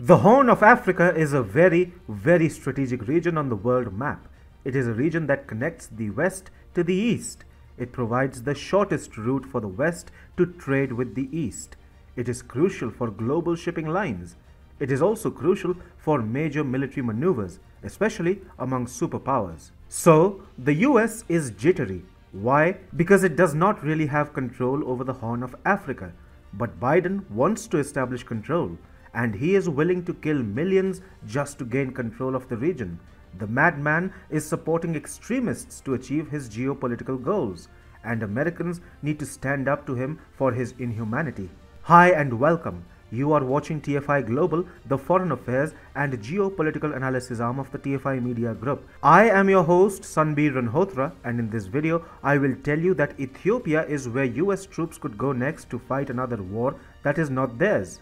The Horn of Africa is a very, very strategic region on the world map. It is a region that connects the West to the East. It provides the shortest route for the West to trade with the East. It is crucial for global shipping lines. It is also crucial for major military maneuvers, especially among superpowers. So, the US is jittery. Why? Because it does not really have control over the Horn of Africa. But Biden wants to establish control and he is willing to kill millions just to gain control of the region. The madman is supporting extremists to achieve his geopolitical goals, and Americans need to stand up to him for his inhumanity. Hi and welcome. You are watching TFI Global, the foreign affairs and geopolitical analysis arm of the TFI Media Group. I am your host Sanbir Ranhotra and in this video I will tell you that Ethiopia is where US troops could go next to fight another war that is not theirs.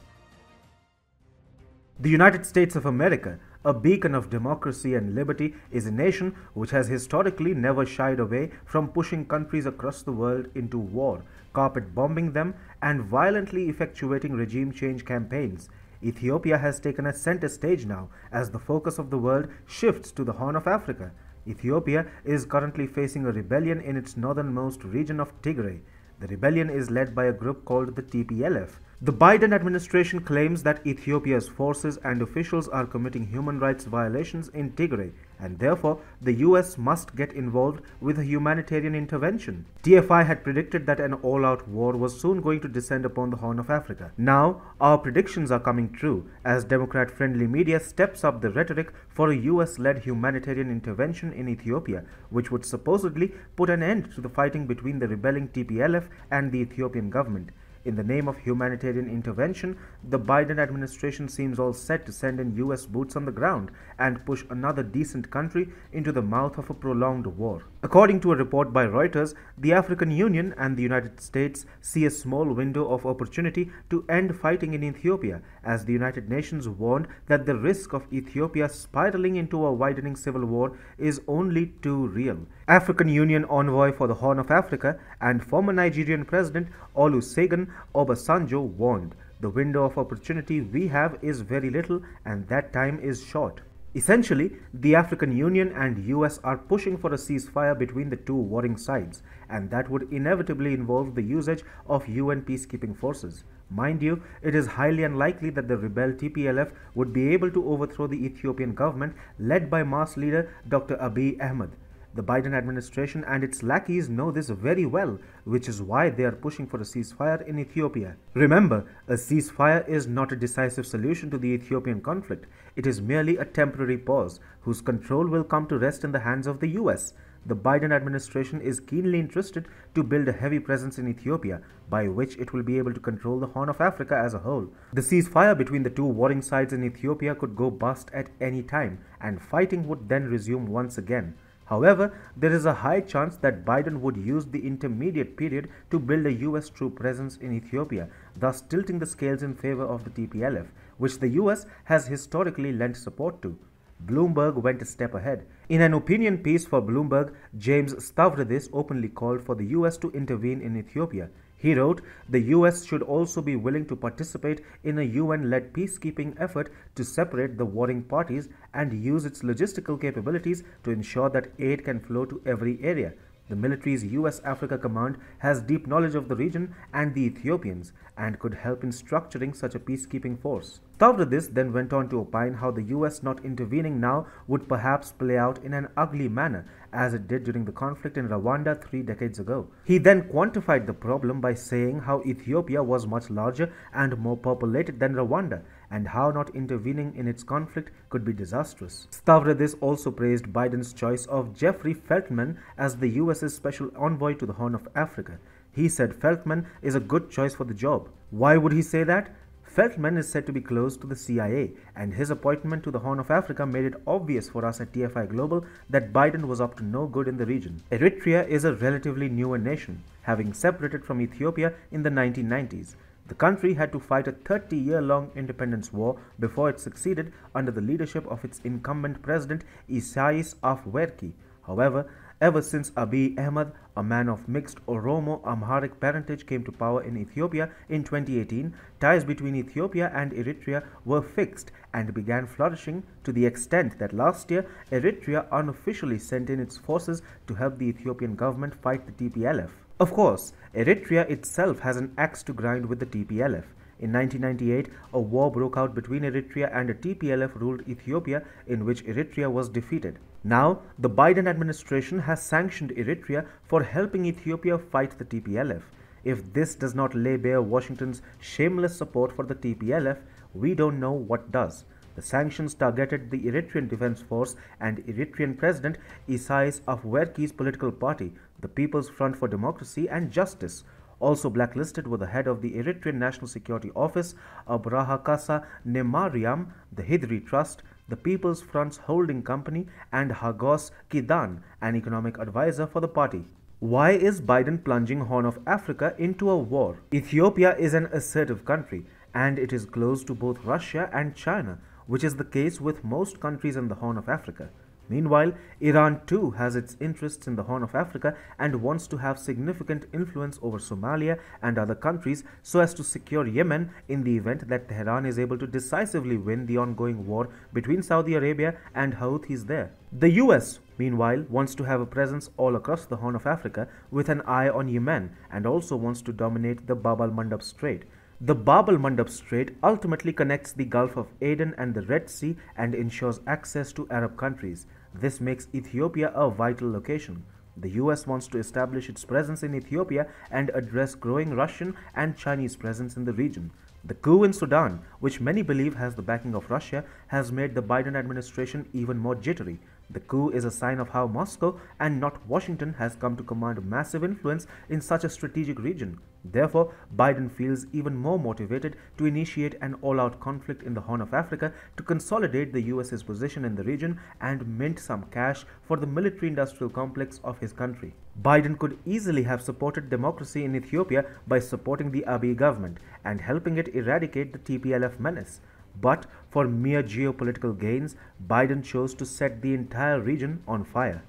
The United States of America, a beacon of democracy and liberty, is a nation which has historically never shied away from pushing countries across the world into war, carpet bombing them, and violently effectuating regime change campaigns. Ethiopia has taken a center stage now as the focus of the world shifts to the Horn of Africa. Ethiopia is currently facing a rebellion in its northernmost region of Tigray. The rebellion is led by a group called the TPLF. The Biden administration claims that Ethiopia's forces and officials are committing human rights violations in Tigray, and therefore the US must get involved with a humanitarian intervention. TFI had predicted that an all out war was soon going to descend upon the Horn of Africa. Now, our predictions are coming true as Democrat friendly media steps up the rhetoric for a US led humanitarian intervention in Ethiopia, which would supposedly put an end to the fighting between the rebelling TPLF and the Ethiopian government. In the name of humanitarian intervention, the Biden administration seems all set to send in US boots on the ground and push another decent country into the mouth of a prolonged war. According to a report by Reuters, the African Union and the United States see a small window of opportunity to end fighting in Ethiopia, as the United Nations warned that the risk of Ethiopia spiraling into a widening civil war is only too real. African Union envoy for the Horn of Africa and former Nigerian President Olusegun Obasanjo warned, the window of opportunity we have is very little and that time is short. Essentially, the African Union and US are pushing for a ceasefire between the two warring sides, and that would inevitably involve the usage of UN peacekeeping forces. Mind you, it is highly unlikely that the rebel TPLF would be able to overthrow the Ethiopian government led by mass leader Dr. Abiy Ahmed. The Biden administration and its lackeys know this very well, which is why they are pushing for a ceasefire in Ethiopia. Remember, a ceasefire is not a decisive solution to the Ethiopian conflict. It is merely a temporary pause, whose control will come to rest in the hands of the US the Biden administration is keenly interested to build a heavy presence in Ethiopia, by which it will be able to control the Horn of Africa as a whole. The ceasefire between the two warring sides in Ethiopia could go bust at any time, and fighting would then resume once again. However, there is a high chance that Biden would use the intermediate period to build a US troop presence in Ethiopia, thus tilting the scales in favor of the TPLF, which the US has historically lent support to. Bloomberg went a step ahead. In an opinion piece for Bloomberg, James Stavridis openly called for the US to intervene in Ethiopia. He wrote, the US should also be willing to participate in a UN led peacekeeping effort to separate the warring parties and use its logistical capabilities to ensure that aid can flow to every area. The military's US Africa Command has deep knowledge of the region and the Ethiopians and could help in structuring such a peacekeeping force. Tavridis then went on to opine how the US not intervening now would perhaps play out in an ugly manner as it did during the conflict in Rwanda three decades ago. He then quantified the problem by saying how Ethiopia was much larger and more populated than Rwanda and how not intervening in its conflict could be disastrous. Stavridis also praised Biden's choice of Jeffrey Feltman as the US's special envoy to the Horn of Africa. He said Feltman is a good choice for the job. Why would he say that? Feltman is said to be close to the CIA, and his appointment to the Horn of Africa made it obvious for us at TFI Global that Biden was up to no good in the region. Eritrea is a relatively newer nation, having separated from Ethiopia in the 1990s. The country had to fight a 30 year long independence war before it succeeded under the leadership of its incumbent president Isais Afwerki. However, ever since Abiy Ahmed, a man of mixed Oromo Amharic parentage, came to power in Ethiopia in 2018, ties between Ethiopia and Eritrea were fixed and began flourishing to the extent that last year Eritrea unofficially sent in its forces to help the Ethiopian government fight the TPLF. Of course, Eritrea itself has an axe to grind with the TPLF. In 1998, a war broke out between Eritrea and a TPLF ruled Ethiopia in which Eritrea was defeated. Now, the Biden administration has sanctioned Eritrea for helping Ethiopia fight the TPLF. If this does not lay bare Washington's shameless support for the TPLF, we don't know what does. The sanctions targeted the Eritrean Defense Force and Eritrean President Isais Afwerki's political party, the People's Front for Democracy and Justice, also blacklisted were the head of the Eritrean National Security Office, Abraha Kassa Nemariam, the Hidri Trust, the People's Front's holding company, and Hagos Kidan, an economic advisor for the party. Why is Biden plunging Horn of Africa into a war? Ethiopia is an assertive country, and it is close to both Russia and China, which is the case with most countries in the Horn of Africa. Meanwhile, Iran too has its interests in the Horn of Africa and wants to have significant influence over Somalia and other countries so as to secure Yemen in the event that Tehran is able to decisively win the ongoing war between Saudi Arabia and Houthis there. The US, meanwhile, wants to have a presence all across the Horn of Africa with an eye on Yemen and also wants to dominate the Bab al Mandab Strait the Babel Mandab Strait ultimately connects the Gulf of Aden and the Red Sea and ensures access to Arab countries. This makes Ethiopia a vital location. The US wants to establish its presence in Ethiopia and address growing Russian and Chinese presence in the region. The coup in Sudan, which many believe has the backing of Russia, has made the Biden administration even more jittery. The coup is a sign of how Moscow and not Washington has come to command massive influence in such a strategic region. Therefore, Biden feels even more motivated to initiate an all out conflict in the Horn of Africa to consolidate the US's position in the region and mint some cash for the military industrial complex of his country. Biden could easily have supported democracy in Ethiopia by supporting the Abiy government and helping it eradicate the TPLF menace. But for mere geopolitical gains, Biden chose to set the entire region on fire.